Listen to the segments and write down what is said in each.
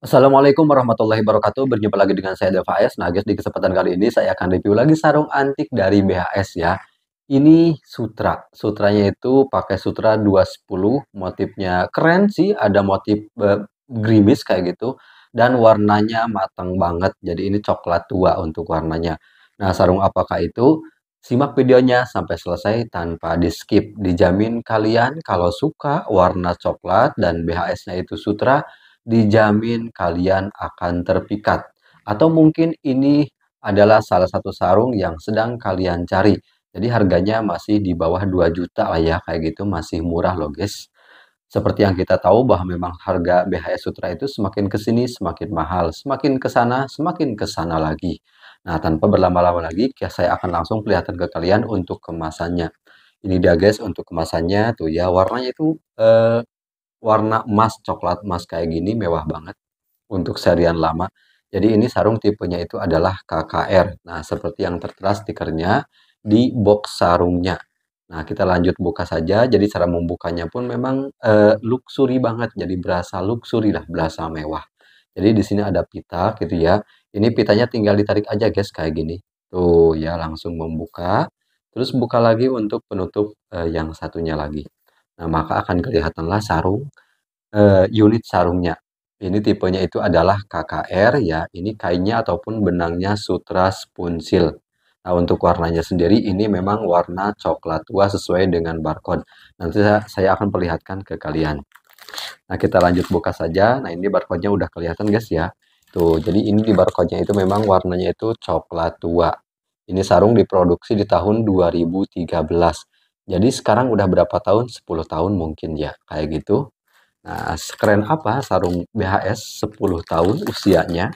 Assalamualaikum warahmatullahi wabarakatuh. Berjumpa lagi dengan saya Deva S. Nah, guys, di kesempatan kali ini saya akan review lagi sarung antik dari BHS ya. Ini sutra. Sutranya itu pakai sutra 210, motifnya keren sih, ada motif uh, eh, grimis kayak gitu dan warnanya matang banget. Jadi ini coklat tua untuk warnanya. Nah, sarung apakah itu? Simak videonya sampai selesai tanpa di-skip. Dijamin kalian kalau suka warna coklat dan BHS-nya itu sutra dijamin kalian akan terpikat. Atau mungkin ini adalah salah satu sarung yang sedang kalian cari. Jadi harganya masih di bawah 2 juta lah ya, kayak gitu masih murah loh guys. Seperti yang kita tahu bahwa memang harga BHS Sutra itu semakin ke sini semakin mahal, semakin ke sana semakin ke sana lagi. Nah, tanpa berlama-lama lagi, saya akan langsung kelihatan ke kalian untuk kemasannya. Ini dia guys untuk kemasannya tuh ya, warnanya itu eh, warna emas coklat emas kayak gini mewah banget untuk serian lama jadi ini sarung tipenya itu adalah KKR nah seperti yang tertera stikernya di box sarungnya Nah, kita lanjut buka saja. Jadi cara membukanya pun memang eh, luxury banget. Jadi berasa luxury lah, berasa mewah. Jadi di sini ada pita gitu ya. Ini pitanya tinggal ditarik aja guys kayak gini. Tuh ya langsung membuka. Terus buka lagi untuk penutup eh, yang satunya lagi. Nah, maka akan kelihatanlah sarung eee, eh, unit sarungnya. Ini tipenya itu adalah KKR ya, ini kainnya ataupun benangnya sutra spunsil. Nah, untuk warnanya sendiri ini memang warna coklat tua sesuai dengan barcode. Nanti saya akan perlihatkan ke kalian. Nah, kita lanjut buka saja. Nah, ini barcode-nya udah kelihatan guys ya. Tuh, jadi ini di barcode-nya itu memang warnanya itu coklat tua. Ini sarung diproduksi di tahun 2013. Jadi sekarang udah berapa tahun? 10 tahun mungkin ya, kayak gitu. Nah, sekeren apa sarung BHS 10 tahun usianya?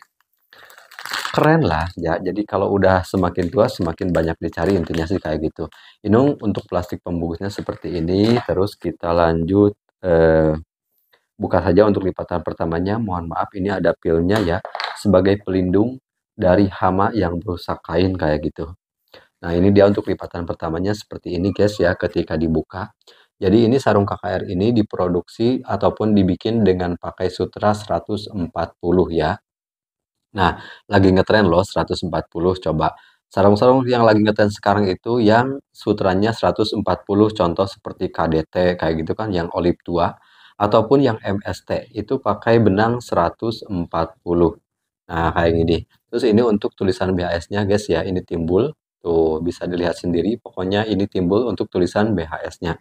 Keren lah ya. Jadi kalau udah semakin tua semakin banyak dicari intinya sih kayak gitu. Inung untuk plastik pembungkusnya seperti ini, terus kita lanjut eh, buka saja untuk lipatan pertamanya. Mohon maaf ini ada pilnya ya sebagai pelindung dari hama yang merusak kain kayak gitu. Nah, ini dia untuk lipatan pertamanya seperti ini guys ya ketika dibuka. Jadi ini sarung KKR ini diproduksi ataupun dibikin dengan pakai sutra 140 ya. Nah, lagi ngetren loh 140 coba. Sarung-sarung yang lagi ngetren sekarang itu yang sutranya 140 contoh seperti KDT kayak gitu kan yang olive 2 ataupun yang MST itu pakai benang 140. Nah, kayak gini. Terus ini untuk tulisan bas nya guys ya, ini timbul Tuh, gitu. bisa dilihat sendiri. Pokoknya ini timbul untuk tulisan BHS-nya.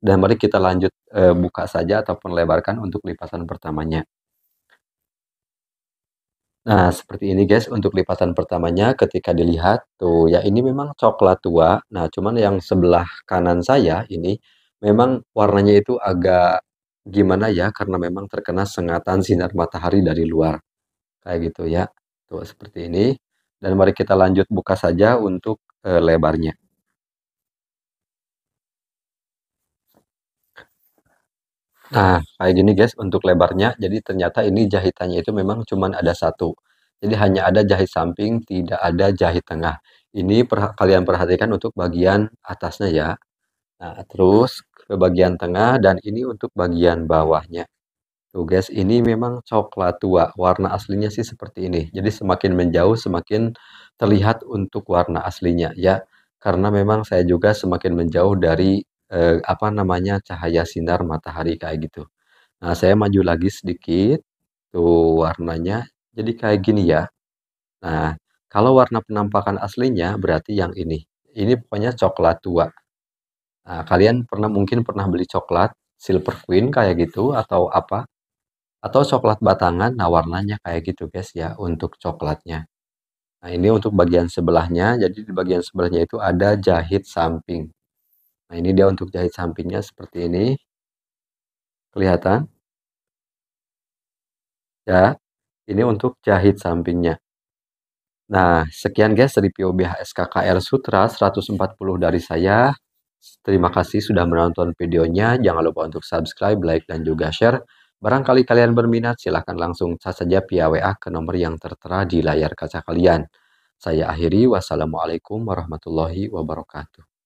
Dan mari kita lanjut e, buka saja ataupun lebarkan untuk lipatan pertamanya. Nah, seperti ini guys untuk lipatan pertamanya ketika dilihat tuh ya ini memang coklat tua. Nah, cuman yang sebelah kanan saya ini memang warnanya itu agak gimana ya karena memang terkena sengatan sinar matahari dari luar. Kayak gitu ya. Tuh seperti ini. Dan mari kita lanjut buka saja untuk e, lebarnya. Nah, kayak gini guys, untuk lebarnya, jadi ternyata ini jahitannya itu memang cuma ada satu. Jadi hanya ada jahit samping, tidak ada jahit tengah. Ini per, kalian perhatikan untuk bagian atasnya ya. Nah, terus ke bagian tengah dan ini untuk bagian bawahnya. Tuh guys, ini memang coklat tua. Warna aslinya sih seperti ini. Jadi semakin menjauh semakin terlihat untuk warna aslinya ya. Karena memang saya juga semakin menjauh dari eh, apa namanya cahaya sinar matahari kayak gitu. Nah, saya maju lagi sedikit. Tuh warnanya jadi kayak gini ya. Nah, kalau warna penampakan aslinya berarti yang ini. Ini pokoknya coklat tua. Nah, kalian pernah mungkin pernah beli coklat silver queen kayak gitu atau apa atau coklat batangan, nah warnanya kayak gitu guys ya untuk coklatnya. Nah ini untuk bagian sebelahnya, jadi di bagian sebelahnya itu ada jahit samping. Nah ini dia untuk jahit sampingnya seperti ini. Kelihatan? Ya, ini untuk jahit sampingnya. Nah, sekian guys dari Pobhskkr Sutra 140 dari saya. Terima kasih sudah menonton videonya. Jangan lupa untuk subscribe, like, dan juga share. Barangkali kalian berminat, silahkan langsung saja via WA ke nomor yang tertera di layar kaca kalian. Saya akhiri, wassalamualaikum warahmatullahi wabarakatuh.